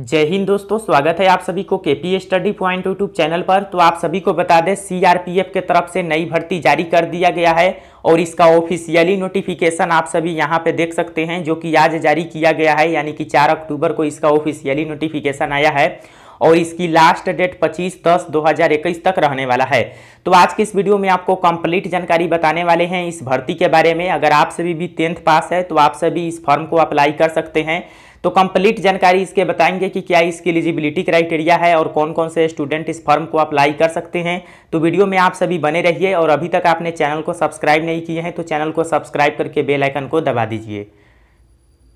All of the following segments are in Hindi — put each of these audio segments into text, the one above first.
जय हिंद दोस्तों स्वागत है आप सभी को K P study point YouTube channel पर तो आप सभी को बता दें सीआरपीएफ के तरफ से नई भर्ती जारी कर दिया गया है और इसका ऑफिशियली नोटिफिकेशन आप सभी यहां पे देख सकते हैं जो कि आज जारी किया गया है यानी कि 4 अक्टूबर को इसका ऑफिशियली नोटिफिकेशन आया है और इसकी लास्ट डेट 25 दस 2021 तक रहने वाला है तो आज के इस वीडियो में आपको कंप्लीट जानकारी बताने वाले हैं इस भर्ती के बारे में अगर आप सभी भी टेंथ पास है तो आप सभी इस फॉर्म को अप्लाई कर सकते हैं तो कंप्लीट जानकारी इसके बताएंगे कि क्या इसकी एलिजिबिलिटी क्राइटेरिया है और कौन कौन से स्टूडेंट इस फॉर्म को अप्लाई कर सकते हैं तो वीडियो में आप सभी बने रहिए और अभी तक आपने चैनल को सब्सक्राइब नहीं किए हैं तो चैनल को सब्सक्राइब करके बेल आइकन को दबा दीजिए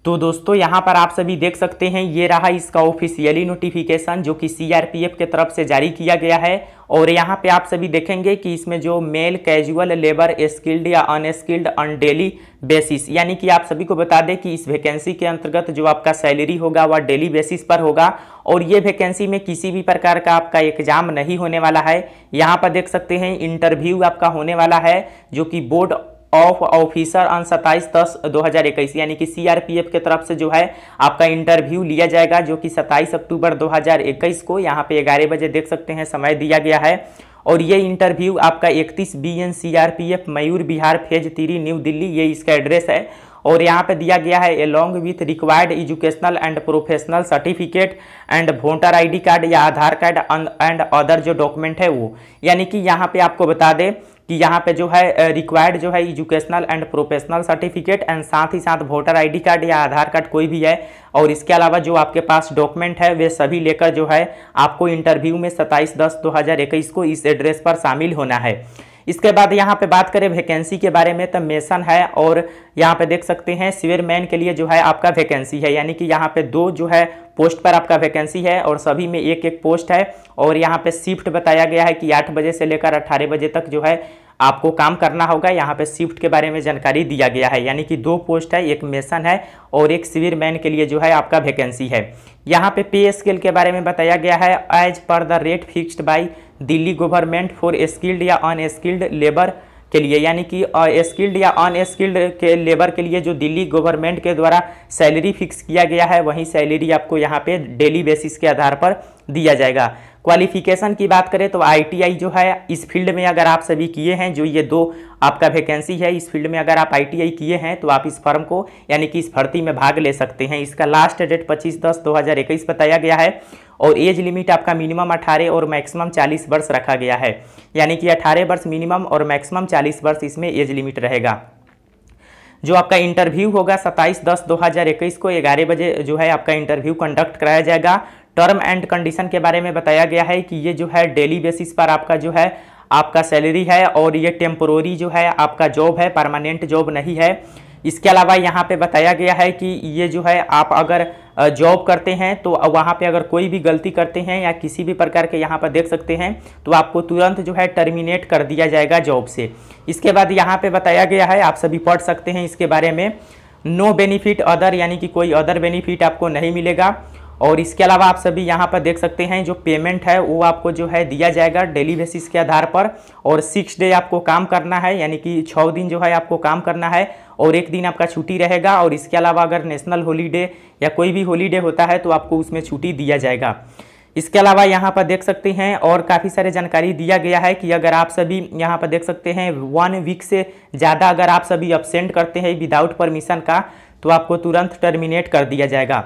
तो दोस्तों यहाँ पर आप सभी देख सकते हैं ये रहा इसका ऑफिशियली नोटिफिकेशन जो कि सीआरपीएफ के तरफ से जारी किया गया है और यहाँ पे आप सभी देखेंगे कि इसमें जो मेल कैजुअल लेबर स्किल्ड या अनस्किल्ड ऑन डेली बेसिस यानी कि आप सभी को बता दें कि इस वैकेंसी के अंतर्गत जो आपका सैलरी होगा वह डेली बेसिस पर होगा और ये वैकेंसी में किसी भी प्रकार का आपका एग्जाम नहीं होने वाला है यहाँ पर देख सकते हैं इंटरव्यू आपका होने वाला है जो कि बोर्ड ऑफ ऑफिसर ऑन सत्ताईस दस दो हज़ार इक्कीस यानी कि सीआरपीएफ के तरफ से जो है आपका इंटरव्यू लिया जाएगा जो कि सत्ताईस अक्टूबर दो हज़ार इक्कीस को यहाँ पे ग्यारह बजे देख सकते हैं समय दिया गया है और ये इंटरव्यू आपका इकतीस B N C R P F Mayur Vihar phase three new Delhi ये इसका एड्रेस है और यहाँ पे दिया गया है along with required educational and professional certificate and voter ID card या आधार कार्ड एंड अदर जो डॉक्यूमेंट है वो यानी कि यहाँ पे आपको बता दें कि यहाँ पे जो है रिक्वायर्ड जो है educational and professional certificate and साथ ही साथ वोटर आईडी कार्ड या आधार कार्ड कोई भी है और इसके अलावा जो आपके पास डॉक्यूमेंट है वे सभी लेकर जो है आपको इंटरव्यू में सत्ताईस दस दो को इस एड्रेस पर शामिल होना है इसके बाद यहाँ पे बात करें वैकेंसी के बारे में तो मेसन है और यहाँ पे देख सकते हैं मैन के लिए जो है आपका वैकेंसी है यानी कि यहाँ पे दो जो है पोस्ट पर आपका वैकेंसी है और सभी में एक एक पोस्ट है और यहाँ पे शिफ्ट बताया गया है कि आठ बजे से लेकर अट्ठारह बजे तक जो है आपको काम करना होगा यहाँ पे शिफ्ट के बारे में जानकारी दिया गया है यानी कि दो पोस्ट है एक मेसन है और एक सिविर मैन के लिए जो है आपका वैकेंसी है यहाँ पे पे स्केल के बारे में बताया गया है as per the rate fixed by Delhi government for skilled या अनस्किल्ड लेबर के लिए यानी कि स्किल्ड या अनस्किल्ड के लेबर के लिए जो दिल्ली गवर्नमेंट के द्वारा सैलरी फिक्स किया गया है वही सैलरी आपको यहाँ पे डेली बेसिस के आधार पर दिया जाएगा क्वालिफिकेशन की बात करें तो आईटीआई जो है इस फील्ड में अगर आप सभी किए हैं जो ये दो आपका वैकेंसी है इस फील्ड में अगर आप आईटीआई किए हैं तो आप इस फर्म को यानी कि इस भर्ती में भाग ले सकते हैं इसका लास्ट डेट 25 दस 2021 बताया गया है और एज लिमिट आपका मिनिमम 18 और मैक्सिमम 40 वर्ष रखा गया है यानी कि 18 वर्ष मिनिमम और मैक्सिमम 40 वर्ष इसमें एज लिमिट रहेगा जो आपका इंटरव्यू होगा सत्ताईस दस दो हज़ार इक्कीस को ग्यारह बजे जो है आपका इंटरव्यू कंडक्ट कराया जाएगा टर्म एंड कंडीशन के बारे में बताया गया है कि ये जो है डेली बेसिस पर आपका जो है आपका सैलरी है और ये टेम्पोरी जो है आपका जॉब है परमानेंट जॉब नहीं है इसके अलावा यहाँ पे बताया गया है कि ये जो है आप अगर जॉब करते हैं तो वहाँ पे अगर कोई भी गलती करते हैं या किसी भी प्रकार के यहाँ पर देख सकते हैं तो आपको तुरंत जो है टर्मिनेट कर दिया जाएगा जॉब से इसके बाद यहाँ पे बताया गया है आप सभी पढ़ सकते हैं इसके बारे में नो बेनिफिट अदर यानी कि कोई अदर बेनिफिट आपको नहीं मिलेगा और इसके अलावा आप सभी यहाँ पर देख सकते हैं जो पेमेंट है वो आपको जो है दिया जाएगा डेली बेसिस के आधार पर और सिक्स डे आपको काम करना है यानी कि छः दिन जो है आपको काम करना है और एक दिन आपका छुट्टी रहेगा और इसके अलावा अगर नेशनल हॉलीडे या कोई भी हॉलीडे होता है तो आपको उसमें छुट्टी दिया जाएगा इसके अलावा यहाँ पर देख सकते हैं और काफ़ी सारे जानकारी दिया गया है कि अगर आप सभी यहाँ पर देख सकते हैं वन वीक से ज़्यादा अगर आप सभी अपसेंट करते हैं विदाउट परमिशन का तो आपको तुरंत टर्मिनेट कर दिया जाएगा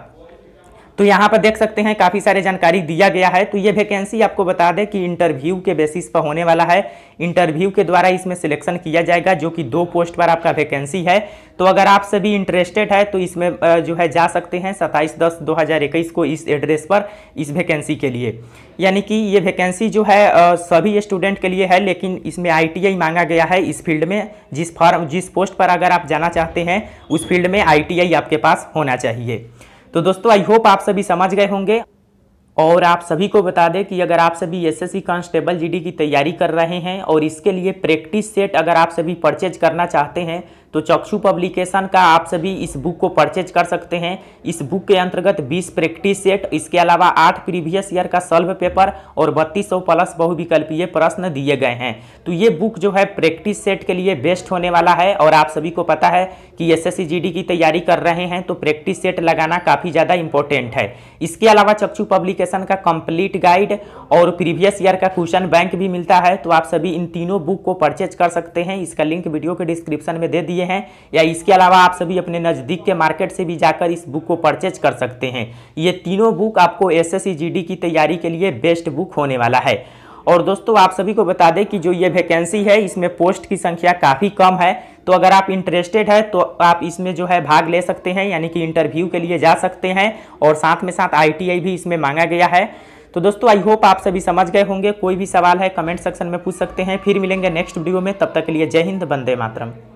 तो यहाँ पर देख सकते हैं काफ़ी सारे जानकारी दिया गया है तो ये वैकेंसी आपको बता दें कि इंटरव्यू के बेसिस पर होने वाला है इंटरव्यू के द्वारा इसमें सिलेक्शन किया जाएगा जो कि दो पोस्ट पर आपका वैकेंसी है तो अगर आप सभी इंटरेस्टेड है तो इसमें जो है जा सकते हैं सत्ताईस दस दो को इस एड्रेस पर इस वैकेंसी के लिए यानी कि ये वैकेंसी जो है सभी स्टूडेंट के लिए है लेकिन इसमें आई मांगा गया है इस फील्ड में जिस फॉर्म जिस पोस्ट पर अगर आप जाना चाहते हैं उस फील्ड में आई आपके पास होना चाहिए तो दोस्तों आई होप आप सभी समझ गए होंगे और आप सभी को बता दें कि अगर आप सभी एसएससी कांस्टेबल जीडी की तैयारी कर रहे हैं और इसके लिए प्रैक्टिस सेट अगर आप सभी परचेज करना चाहते हैं तो चक्षु पब्लिकेशन का आप सभी इस बुक को परचेज कर सकते हैं इस बुक के अंतर्गत 20 प्रैक्टिस सेट इसके अलावा 8 प्रीवियस ईयर का सॉल्व पेपर और 3200 प्लस बहुविकल्पीय प्रश्न दिए गए हैं तो ये बुक जो है प्रैक्टिस सेट के लिए बेस्ट होने वाला है और आप सभी को पता है कि एस की तैयारी कर रहे हैं तो प्रैक्टिस सेट लगाना काफ़ी ज़्यादा इंपॉर्टेंट है इसके अलावा चक्षु पब्लिकेशन का कंप्लीट गाइड और प्रीवियस ईयर का क्वेश्चन बैंक भी मिलता है तो आप सभी इन तीनों बुक को परचेज कर सकते हैं इसका लिंक वीडियो के डिस्क्रिप्शन में दे दिए लिए हैं या इसके अलावा आप सभी अपने नज़दीक के मार्केट से भी जाकर इस बुक को परचेज कर सकते हैं ये तीनों बुक आपको एस एस की तैयारी के लिए बेस्ट बुक होने वाला है और दोस्तों आप सभी को बता दें कि जो ये वैकेंसी है इसमें पोस्ट की संख्या काफ़ी कम है तो अगर आप इंटरेस्टेड है तो आप इसमें जो है भाग ले सकते हैं यानी कि इंटरव्यू के लिए जा सकते हैं और साथ में साथ आईटीआई भी इसमें मांगा गया है तो दोस्तों आई होप आप सभी समझ गए होंगे कोई भी सवाल है कमेंट सेक्शन में पूछ सकते हैं फिर मिलेंगे नेक्स्ट वीडियो में तब तक के लिए जय हिंद बंदे मातरम